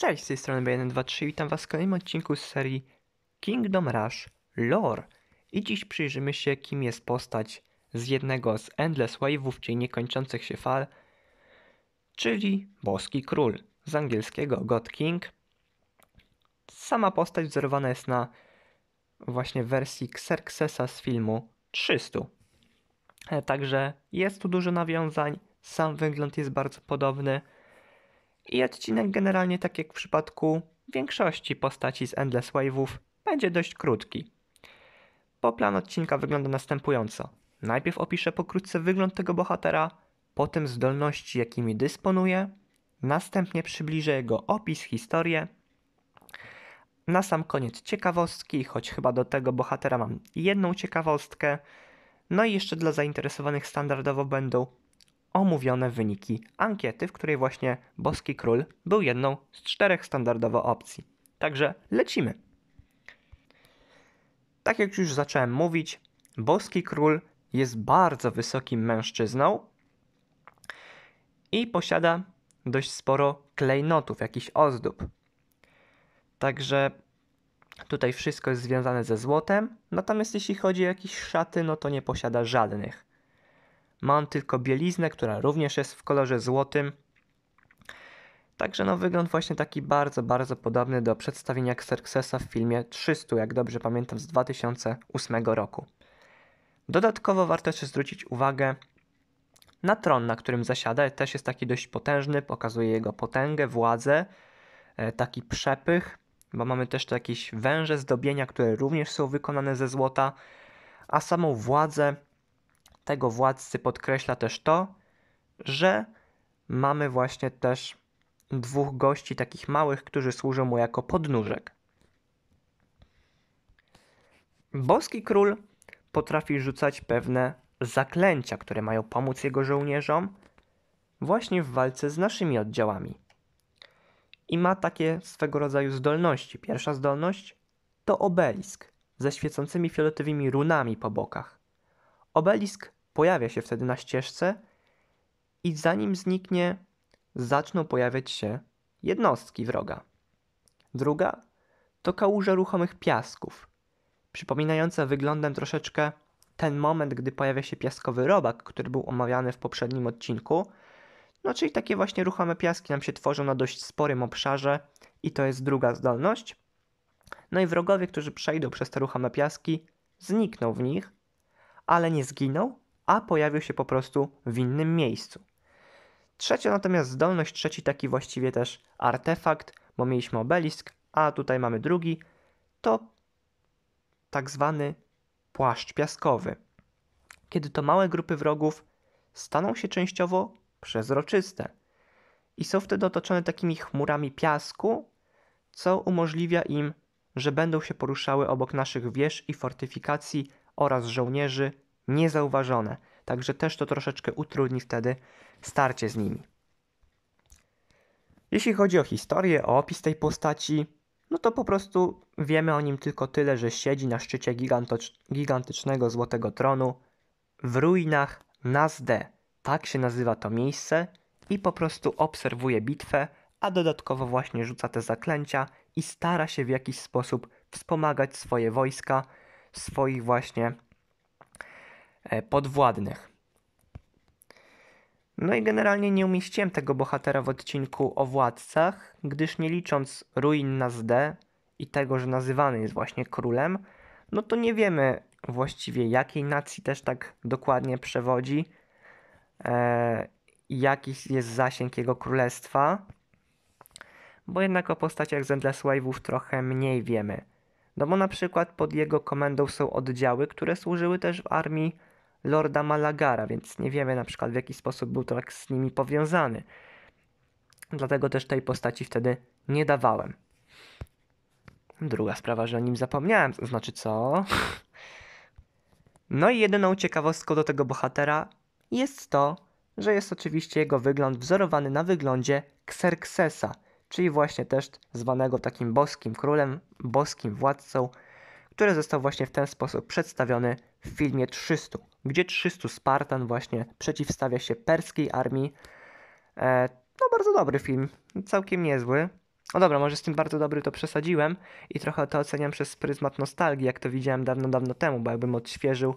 Cześć, z tej strony B123 witam Was w kolejnym odcinku z serii Kingdom Rush Lore. I dziś przyjrzymy się, kim jest postać z jednego z Endless Wave'ów, czyli niekończących się fal, czyli Boski Król, z angielskiego God King. Sama postać wzorowana jest na właśnie wersji Xerxesa z filmu 300. E, także jest tu dużo nawiązań, sam wygląd jest bardzo podobny, i odcinek generalnie, tak jak w przypadku większości postaci z Endless Wave'ów, będzie dość krótki. Bo plan odcinka wygląda następująco. Najpierw opiszę pokrótce wygląd tego bohatera, potem zdolności, jakimi dysponuje, następnie przybliżę jego opis, historię. Na sam koniec ciekawostki, choć chyba do tego bohatera mam jedną ciekawostkę. No i jeszcze dla zainteresowanych standardowo będą omówione wyniki ankiety, w której właśnie Boski Król był jedną z czterech standardowo opcji. Także lecimy. Tak jak już zacząłem mówić, Boski Król jest bardzo wysokim mężczyzną i posiada dość sporo klejnotów, jakichś ozdób. Także tutaj wszystko jest związane ze złotem, natomiast jeśli chodzi o jakieś szaty, no to nie posiada żadnych. Mam tylko bieliznę, która również jest w kolorze złotym. Także no wygląd właśnie taki bardzo, bardzo podobny do przedstawienia Xerxesa w filmie 300, jak dobrze pamiętam, z 2008 roku. Dodatkowo warto jeszcze zwrócić uwagę na tron, na którym zasiada. Też jest taki dość potężny, pokazuje jego potęgę, władzę, e, taki przepych, bo mamy też tu jakieś węże zdobienia, które również są wykonane ze złota, a samą władzę tego władcy podkreśla też to, że mamy właśnie też dwóch gości takich małych, którzy służą mu jako podnóżek. Boski król potrafi rzucać pewne zaklęcia, które mają pomóc jego żołnierzom właśnie w walce z naszymi oddziałami. I ma takie swego rodzaju zdolności. Pierwsza zdolność to obelisk ze świecącymi fioletowymi runami po bokach. Obelisk pojawia się wtedy na ścieżce i zanim zniknie, zaczną pojawiać się jednostki wroga. Druga to kałuża ruchomych piasków, przypominająca wyglądem troszeczkę ten moment, gdy pojawia się piaskowy robak, który był omawiany w poprzednim odcinku. No, czyli takie właśnie ruchome piaski nam się tworzą na dość sporym obszarze, i to jest druga zdolność. No i wrogowie, którzy przejdą przez te ruchome piaski, znikną w nich, ale nie zginą, a pojawił się po prostu w innym miejscu. Trzecia natomiast zdolność, trzeci taki właściwie też artefakt, bo mieliśmy obelisk, a tutaj mamy drugi, to tak zwany płaszcz piaskowy. Kiedy to małe grupy wrogów staną się częściowo przezroczyste i są wtedy otoczone takimi chmurami piasku, co umożliwia im, że będą się poruszały obok naszych wież i fortyfikacji oraz żołnierzy niezauważone, także też to troszeczkę utrudni wtedy starcie z nimi. Jeśli chodzi o historię, o opis tej postaci, no to po prostu wiemy o nim tylko tyle, że siedzi na szczycie gigantycznego złotego tronu w ruinach Nazde. Tak się nazywa to miejsce i po prostu obserwuje bitwę, a dodatkowo właśnie rzuca te zaklęcia i stara się w jakiś sposób wspomagać swoje wojska, swoich właśnie E, podwładnych. No i generalnie nie umieściłem tego bohatera w odcinku o władcach, gdyż nie licząc ruin na Zde i tego, że nazywany jest właśnie królem, no to nie wiemy właściwie jakiej nacji też tak dokładnie przewodzi, e, jaki jest zasięg jego królestwa, bo jednak o postaciach Zendless Wave'ów trochę mniej wiemy. No bo na przykład pod jego komendą są oddziały, które służyły też w armii Lorda Malagara, więc nie wiemy na przykład w jaki sposób był tak z nimi powiązany. Dlatego też tej postaci wtedy nie dawałem. Druga sprawa, że o nim zapomniałem, to znaczy co? No i jedyną ciekawostką do tego bohatera jest to, że jest oczywiście jego wygląd wzorowany na wyglądzie Xerxesa, czyli właśnie też zwanego takim boskim królem, boskim władcą, który został właśnie w ten sposób przedstawiony w filmie 300 gdzie 300 Spartan właśnie przeciwstawia się perskiej armii. E, no bardzo dobry film, całkiem niezły. No dobra, może z tym bardzo dobry to przesadziłem i trochę to oceniam przez pryzmat nostalgii, jak to widziałem dawno, dawno temu, bo jakbym odświeżył,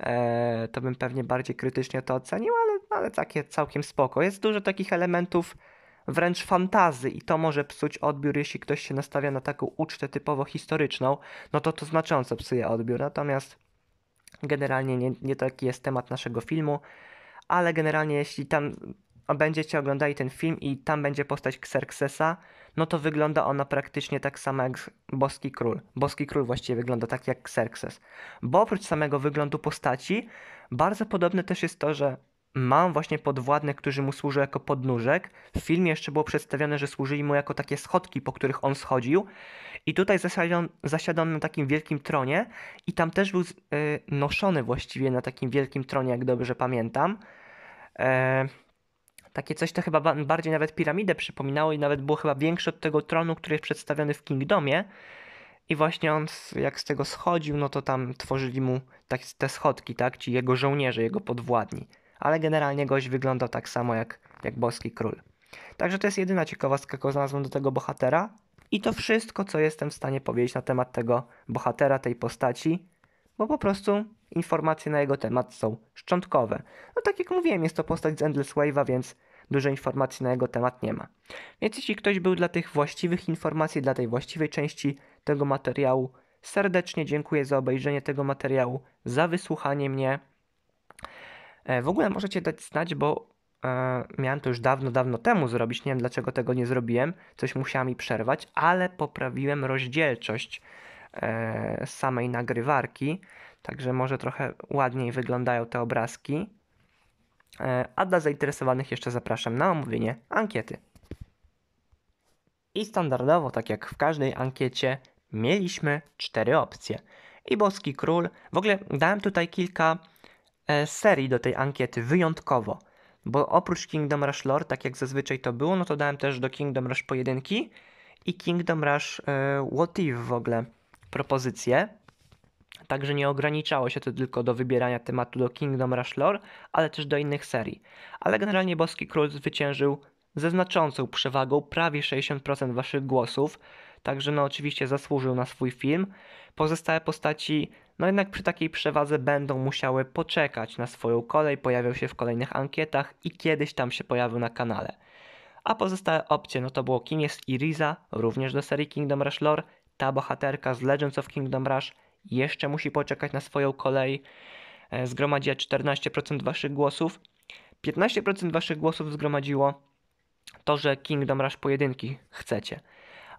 e, to bym pewnie bardziej krytycznie to ocenił, ale, ale takie całkiem spoko. Jest dużo takich elementów wręcz fantazy i to może psuć odbiór, jeśli ktoś się nastawia na taką ucztę typowo historyczną, no to to znacząco psuje odbiór. Natomiast Generalnie nie, nie taki jest temat naszego filmu, ale generalnie jeśli tam będziecie oglądali ten film i tam będzie postać Xerxesa, no to wygląda ona praktycznie tak samo jak Boski Król. Boski Król właściwie wygląda tak jak Xerxes. Bo oprócz samego wyglądu postaci, bardzo podobne też jest to, że mam właśnie podwładnych, którzy mu służą jako podnóżek. W filmie jeszcze było przedstawione, że służyli mu jako takie schodki, po których on schodził. I tutaj zasiadł, zasiadł on na takim wielkim tronie i tam też był y, noszony właściwie na takim wielkim tronie, jak dobrze pamiętam. E, takie coś to chyba bardziej nawet piramidę przypominało i nawet było chyba większe od tego tronu, który jest przedstawiony w Kingdomie. I właśnie on, jak z tego schodził, no to tam tworzyli mu tak, te schodki, tak? Ci jego żołnierze, jego podwładni ale generalnie gość wyglądał tak samo jak, jak boski król. Także to jest jedyna ciekawostka, jaką znalazłem do tego bohatera. I to wszystko, co jestem w stanie powiedzieć na temat tego bohatera, tej postaci, bo po prostu informacje na jego temat są szczątkowe. No tak jak mówiłem, jest to postać z Endless Wave'a, więc dużo informacji na jego temat nie ma. Więc jeśli ktoś był dla tych właściwych informacji, dla tej właściwej części tego materiału, serdecznie dziękuję za obejrzenie tego materiału, za wysłuchanie mnie. E, w ogóle możecie dać znać, bo e, miałem to już dawno, dawno temu zrobić. Nie wiem dlaczego tego nie zrobiłem, coś musiałem mi przerwać, ale poprawiłem rozdzielczość e, samej nagrywarki, także może trochę ładniej wyglądają te obrazki. A dla zainteresowanych jeszcze zapraszam na omówienie ankiety. I standardowo, tak jak w każdej ankiecie, mieliśmy cztery opcje. I Boski Król, w ogóle dałem tutaj kilka E, serii do tej ankiety wyjątkowo. Bo oprócz Kingdom Rush Lore, tak jak zazwyczaj to było, no to dałem też do Kingdom Rush pojedynki i Kingdom Rush e, What If w ogóle propozycje. Także nie ograniczało się to tylko do wybierania tematu do Kingdom Rush Lore, ale też do innych serii. Ale generalnie Boski Król zwyciężył ze znaczącą przewagą, prawie 60% waszych głosów. Także no oczywiście zasłużył na swój film. Pozostałe postaci no jednak przy takiej przewadze będą musiały poczekać na swoją kolej, pojawią się w kolejnych ankietach i kiedyś tam się pojawią na kanale. A pozostałe opcje no to było kim jest Iriza, również do serii Kingdom Rush Lore, ta bohaterka z Legends of Kingdom Rush jeszcze musi poczekać na swoją kolej, e, zgromadziła 14% waszych głosów. 15% waszych głosów zgromadziło to, że Kingdom Rush pojedynki chcecie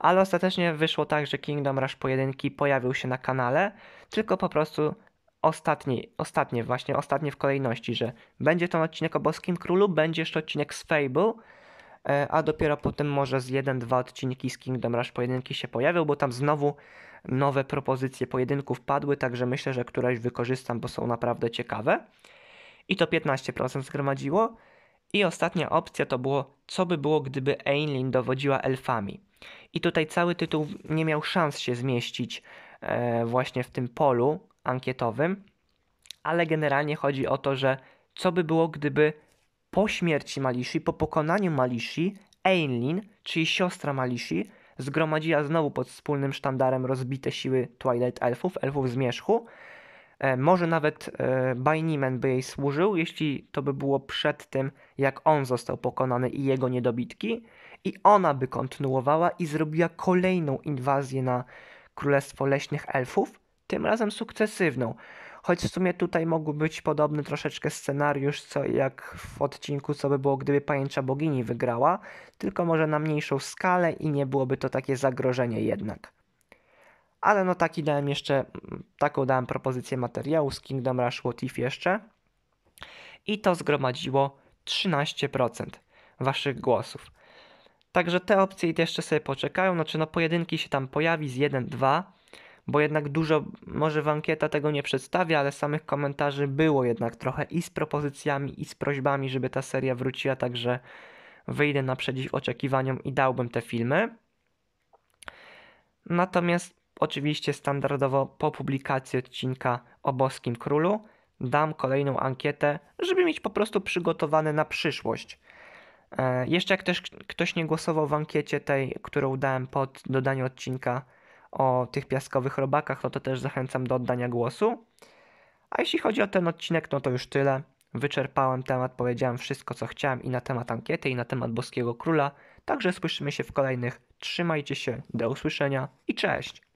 ale ostatecznie wyszło tak, że Kingdom Rush pojedynki pojawił się na kanale, tylko po prostu ostatni, ostatnie, właśnie ostatnie w kolejności, że będzie ten odcinek o Boskim Królu, będzie jeszcze odcinek z Fable, e, a dopiero potem może z 1-2 odcinki z Kingdom Rush pojedynki się pojawią, bo tam znowu nowe propozycje pojedynków padły, także myślę, że któraś wykorzystam, bo są naprawdę ciekawe. I to 15% zgromadziło. I ostatnia opcja to było, co by było, gdyby Ainlin dowodziła elfami. I tutaj cały tytuł nie miał szans się zmieścić e, właśnie w tym polu ankietowym, ale generalnie chodzi o to, że co by było, gdyby po śmierci Malishi, po pokonaniu Malishi, Ainlin, czyli siostra Malishi, zgromadziła znowu pod wspólnym sztandarem rozbite siły Twilight Elfów, Elfów Zmierzchu, E, może nawet e, Bajnimen by jej służył, jeśli to by było przed tym, jak on został pokonany i jego niedobitki. I ona by kontynuowała i zrobiła kolejną inwazję na Królestwo Leśnych Elfów, tym razem sukcesywną. Choć w sumie tutaj mógł być podobny troszeczkę scenariusz, co jak w odcinku, co by było, gdyby pajęcza bogini wygrała, tylko może na mniejszą skalę i nie byłoby to takie zagrożenie jednak ale no taki dałem jeszcze, mm, taką dałem propozycję materiału z Kingdom Rush What If jeszcze i to zgromadziło 13% waszych głosów. Także te opcje jeszcze sobie poczekają, znaczy no pojedynki się tam pojawi z 1-2, bo jednak dużo, może w ankieta tego nie przedstawia, ale samych komentarzy było jednak trochę i z propozycjami i z prośbami, żeby ta seria wróciła, także wyjdę naprzeciw oczekiwaniom i dałbym te filmy. Natomiast Oczywiście standardowo po publikacji odcinka o Boskim Królu dam kolejną ankietę, żeby mieć po prostu przygotowane na przyszłość. E, jeszcze jak też ktoś nie głosował w ankiecie tej, którą dałem pod dodaniu odcinka o tych piaskowych robakach, no to też zachęcam do oddania głosu. A jeśli chodzi o ten odcinek, no to już tyle. Wyczerpałem temat, powiedziałem wszystko co chciałem i na temat ankiety, i na temat Boskiego Króla. Także słyszymy się w kolejnych. Trzymajcie się, do usłyszenia i cześć!